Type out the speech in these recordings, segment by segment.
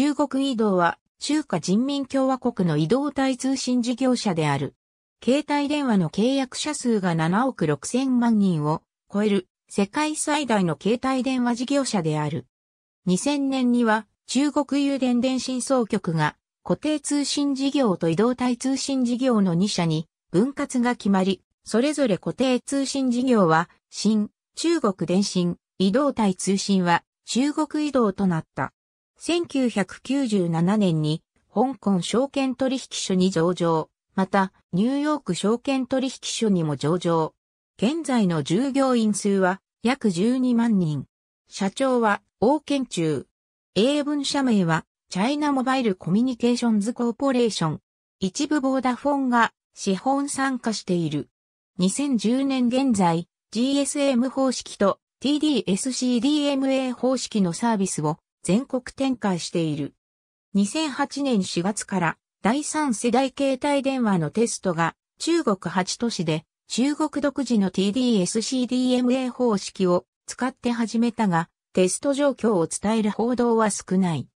中国移動は中華人民共和国の移動体通信事業者である。携帯電話の契約者数が7億6千万人を超える世界最大の携帯電話事業者である。2000年には中国油電電信総局が固定通信事業と移動体通信事業の2社に分割が決まり、それぞれ固定通信事業は新中国電信、移動体通信は中国移動となった。1997年に香港証券取引所に上場、またニューヨーク証券取引所にも上場。現在の従業員数は約12万人。社長は王建中。英文社名はチャイナモバイルコミュニケーションズコーポレーション。一部ボーダフォンが資本参加している。2010年現在、GSM 方式と TDSCDMA 方式のサービスを全国展開している。2008年4月から第3世代携帯電話のテストが中国8都市で中国独自の TDS-CDMA 方式を使って始めたが、テスト状況を伝える報道は少ない。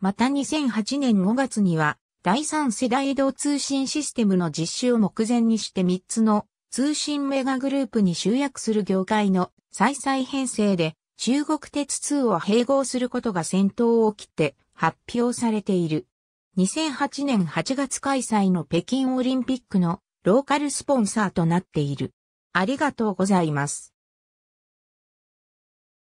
また2008年5月には、第3世代移動通信システムの実施を目前にして3つの通信メガグループに集約する業界の再々編成で中国鉄2を併合することが先頭を切って発表されている。2008年8月開催の北京オリンピックのローカルスポンサーとなっている。ありがとうございます。